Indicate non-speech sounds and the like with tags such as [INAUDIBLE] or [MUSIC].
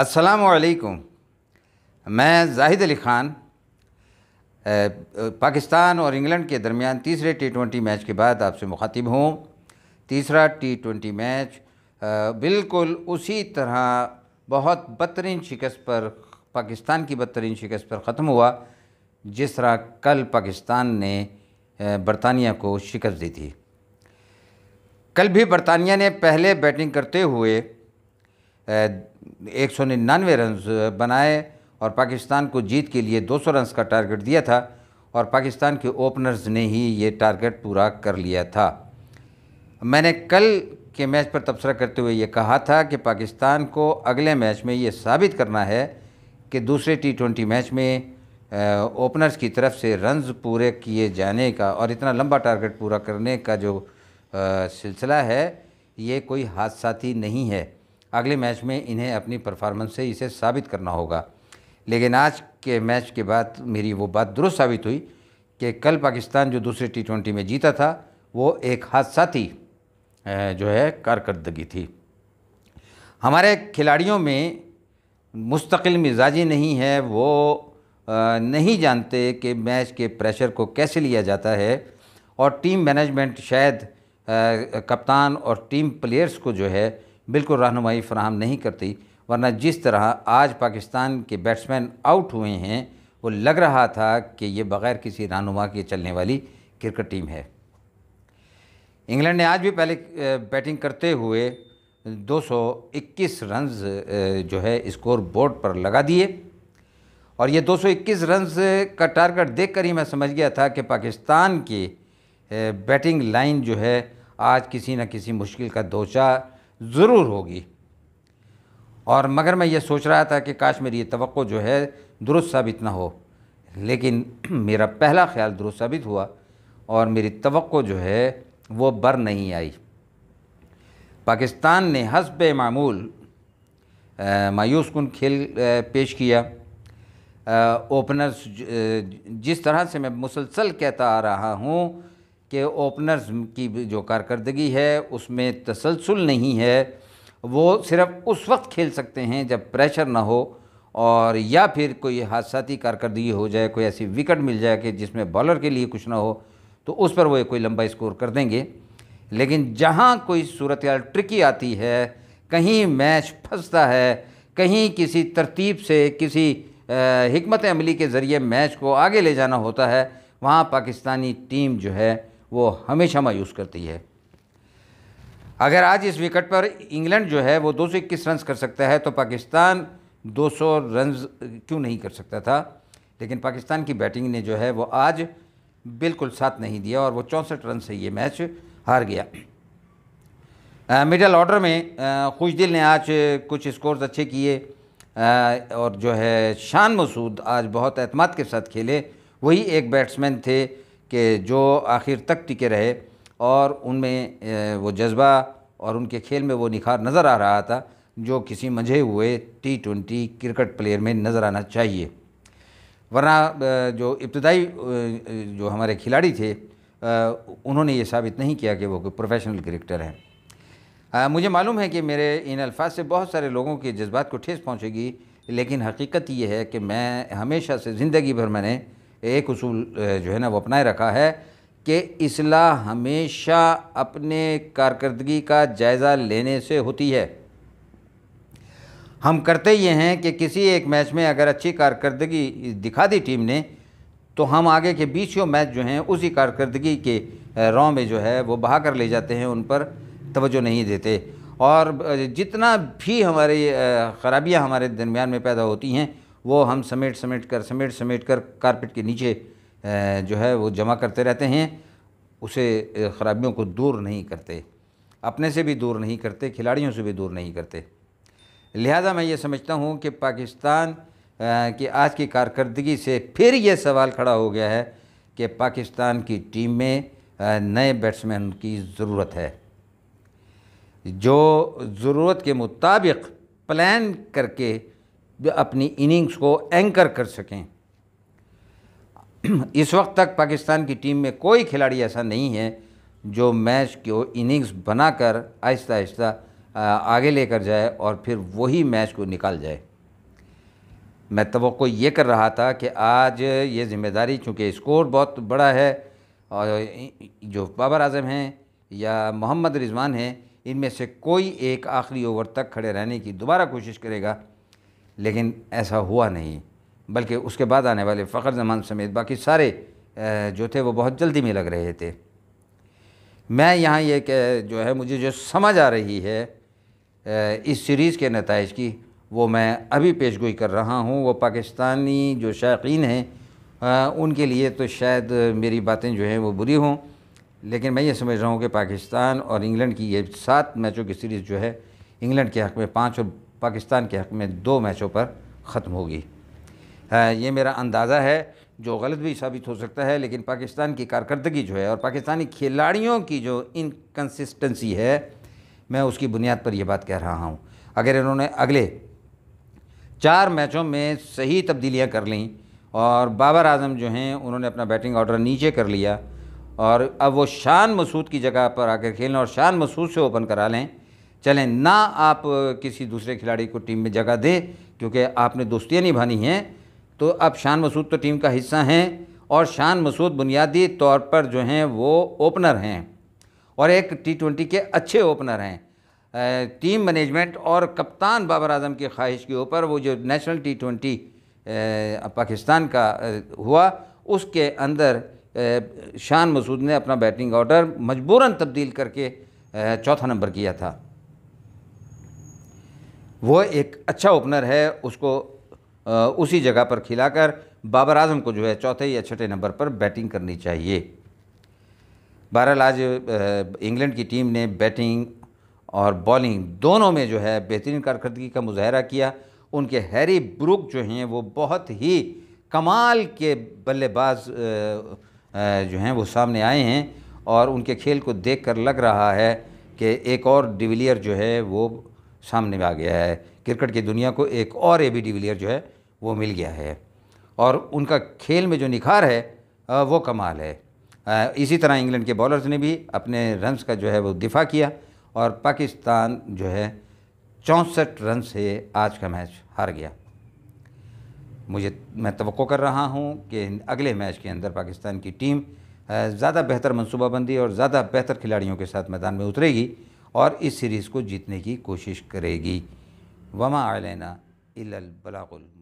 असलकुम मैं जाहिद अली ख़ान पाकिस्तान और इंग्लैंड के दरमियान तीसरे टी ट्वेंटी मैच के बाद आपसे मुखातिब हूँ तीसरा टी ट्वेंटी मैच बिल्कुल उसी तरह बहुत बदतरीन शिकस्त पर पाकिस्तान की बदतरीन शिकस्त पर ख़त्म हुआ जिस तरह कल पाकिस्तान ने बरतानिया को शिकस्त दी थी कल भी बरतानिया ने पहले बैटिंग करते हुए एक सौ निन्यानवे रन बनाए और पाकिस्तान को जीत के लिए 200 रन का टारगेट दिया था और पाकिस्तान के ओपनर्स ने ही ये टारगेट पूरा कर लिया था मैंने कल के मैच पर तबसरा करते हुए ये कहा था कि पाकिस्तान को अगले मैच में ये साबित करना है कि दूसरे टी ट्वेंटी मैच में ओपनर्स की तरफ से रन्स पूरे किए जाने का और इतना लंबा टारगेट पूरा करने का जो सिलसिला है ये कोई हादसाती नहीं है अगले मैच में इन्हें अपनी परफॉर्मेंस से इसे साबित करना होगा लेकिन आज के मैच के बाद मेरी वो बात दुरुस्त साबित हुई कि कल पाकिस्तान जो दूसरे टी ट्वेंटी में जीता था वो एक हादसाती जो है कारकर्दगी थी हमारे खिलाड़ियों में मुस्तकिल मिजाजी नहीं है वो नहीं जानते कि मैच के प्रेशर को कैसे लिया जाता है और टीम मैनेजमेंट शायद कप्तान और टीम प्लेयर्स को जो है बिल्कुल रहनुमाई फराहम नहीं करती वरना जिस तरह आज पाकिस्तान के बैट्समैन आउट हुए हैं वो लग रहा था कि ये बग़ैर किसी रहनुमा के चलने वाली क्रिकेट टीम है इंग्लैंड ने आज भी पहले बैटिंग करते हुए 221 रन्स जो है स्कोर बोर्ड पर लगा दिए और ये 221 रन्स का टारगेट देखकर ही मैं समझ गया था कि पाकिस्तान की बैटिंग लाइन जो है आज किसी न किसी मुश्किल का दोचा ज़रूर होगी और मगर मैं ये सोच रहा था कि काश मेरी ये तो जो है दुरुस्त साबित ना हो लेकिन [CLEARS THROAT] मेरा पहला ख्याल दुरुस्त साबित हुआ और मेरी तो जो है वो बर नहीं आई पाकिस्तान ने हसब मामूल मायूस कन खेल पेश किया ओपनर्स जिस तरह से मैं मुसलसल कहता आ रहा हूँ कि ओपनर्स की जो कारकर्दगी है उसमें तसलसल नहीं है वो सिर्फ उस वक्त खेल सकते हैं जब प्रेशर ना हो और या फिर कोई हादसाती कारकर्दगी हो जाए कोई ऐसी विकेट मिल जाए कि जिसमें बॉलर के लिए कुछ ना हो तो उस पर वो कोई लंबा स्कोर कर देंगे लेकिन जहाँ कोई सूरत ट्रिकी आती है कहीं मैच फंसता है कहीं किसी तरतीब से किसी हमत अमली के ज़रिए मैच को आगे ले जाना होता है वहाँ पाकिस्तानी टीम जो है वो हमेशा मायूस करती है अगर आज इस विकेट पर इंग्लैंड जो है वो दो सौ इक्कीस रन कर सकता है तो पाकिस्तान दो सौ रन क्यों नहीं कर सकता था लेकिन पाकिस्तान की बैटिंग ने जो है वो आज बिल्कुल साथ नहीं दिया और वो चौंसठ रन से ये मैच हार गया मिडल ऑर्डर में खुशदिल ने आज कुछ स्कोर्स अच्छे किए और जो है शान मसूद आज बहुत अहतमाद के साथ खेले वही एक बैट्समैन थे कि जो आखिर तक टिके रहे और उनमें वो जज्बा और उनके खेल में वो निखार नज़र आ रहा था जो किसी मंझे हुए टी ट्वेंटी क्रिकेट प्लेयर में नज़र आना चाहिए वरना जो इब्तदाई जो हमारे खिलाड़ी थे उन्होंने ये साबित नहीं किया कि वो कोई प्रोफेशनल क्रिकेटर हैं मुझे मालूम है कि मेरे इन अल्फाज से बहुत सारे लोगों के जज्बात को ठेस पहुँचेगी लेकिन हकीकत ये है कि मैं हमेशा से ज़िंदगी भर मैंने एक उसूल जो है ना वो अपनाए रखा है कि असलाह हमेशा अपने कारकर्दगी का जायज़ा लेने से होती है हम करते ये हैं कि किसी एक मैच में अगर अच्छी कारकर्दगी दिखा दी टीम ने तो हम आगे के बीसों मैच जो हैं उसी कारकर्दगी के रॉ में जो है वो बहा कर ले जाते हैं उन पर तवज्जो नहीं देते और जितना भी हमारी ख़राबियाँ हमारे दरमियान में पैदा होती हैं वो हम समेट समेट कर समेट समेट कर कारपेट के नीचे जो है वो जमा करते रहते हैं उसे ख़राबियों को दूर नहीं करते अपने से भी दूर नहीं करते खिलाड़ियों से भी दूर नहीं करते लिहाजा मैं ये समझता हूँ कि पाकिस्तान की आज की कारकर्दगी से फिर ये सवाल खड़ा हो गया है कि पाकिस्तान की टीम में नए बैट्समैन की ज़रूरत है जो ज़रूरत के मुताबिक प्लान करके अपनी इनिंग्स को एंकर कर सकें इस वक्त तक पाकिस्तान की टीम में कोई खिलाड़ी ऐसा नहीं है जो मैच को इनिंग्स बनाकर आहिस्ता आहिस्ता आगे लेकर जाए और फिर वही मैच को निकाल जाए मैं तो ये कर रहा था कि आज ये जिम्मेदारी चूँकि स्कोर बहुत बड़ा है और जो बाबर आजम हैं या मोहम्मद रिजवान हैं इनमें से कोई एक आखिरी ओवर तक खड़े रहने की दोबारा कोशिश करेगा लेकिन ऐसा हुआ नहीं बल्कि उसके बाद आने वाले फ़ख्र जमान समेत बाकी सारे जो थे वो बहुत जल्दी में लग रहे थे मैं यहाँ ये कह जो है मुझे जो समझ आ रही है इस सीरीज़ के नतज की वो मैं अभी पेश गोई कर रहा हूँ वो पाकिस्तानी जो शायकीन हैं उनके लिए तो शायद मेरी बातें जो हैं वो बुरी हों लेकिन मैं ये समझ रहा हूँ कि पाकिस्तान और इंग्लैंड की ये सात मैचों की सीरीज़ जो है इंग्लैंड के हक़ में पाँच और पाकिस्तान के हक़ में दो मैचों पर ख़त्म होगी ये मेरा अंदाज़ा है जो गलत भी साबित हो सकता है लेकिन पाकिस्तान की कारकर्दगी जो है और पाकिस्तानी खिलाड़ियों की जो इनकन्सिस्टेंसी है मैं उसकी बुनियाद पर यह बात कह रहा हूँ अगर इन्होंने अगले चार मैचों में सही तब्दीलियाँ कर लीं और बाबर आजम जो हैं उन्होंने अपना बैटिंग ऑर्डर नीचे कर लिया और अब वो शान मसूद की जगह पर आकर खेलें और शान मसूद से ओपन करा लें चलें ना आप किसी दूसरे खिलाड़ी को टीम में जगह दें क्योंकि आपने दोस्तियाँ निभानी हैं तो अब शान मसूद तो टीम का हिस्सा हैं और शान मसूद बुनियादी तौर पर जो हैं वो ओपनर हैं और एक टी ट्वेंटी के अच्छे ओपनर हैं टीम मैनेजमेंट और कप्तान बाबर आजम की ख्वाहिश के ऊपर वो जो नेशनल टी ट्वेंटी पाकिस्तान का हुआ उसके अंदर शान मसूद ने अपना बैटिंग ऑर्डर मजबूरन तब्दील करके चौथा नंबर किया था वो एक अच्छा ओपनर है उसको उसी जगह पर खिलाकर बाबर आजम को जो है चौथे या छठे नंबर पर बैटिंग करनी चाहिए बहरहाल आज इंग्लैंड की टीम ने बैटिंग और बॉलिंग दोनों में जो है बेहतरीन कारकर्दगी का मुजाहरा किया उनके हैरी ब्रुक जो हैं वो बहुत ही कमाल के बल्लेबाज जो हैं वो सामने आए हैं और उनके खेल को देख कर लग रहा है कि एक और डिविलियर जो है वो सामने में आ गया है क्रिकेट की दुनिया को एक और ए बी डिविलियर जो है वो मिल गया है और उनका खेल में जो निखार है वो कमाल है इसी तरह इंग्लैंड के बॉलर्स ने भी अपने रन्स का जो है वो दिफा किया और पाकिस्तान जो है चौंसठ रन से आज का मैच हार गया मुझे मैं तो कर रहा हूँ कि अगले मैच के अंदर पाकिस्तान की टीम ज़्यादा बेहतर मनसूबाबंदी और ज़्यादा बेहतर खिलाड़ियों के साथ मैदान में उतरेगी और इस सीरीज़ को जीतने की कोशिश करेगी वमा आलना इलबलागुल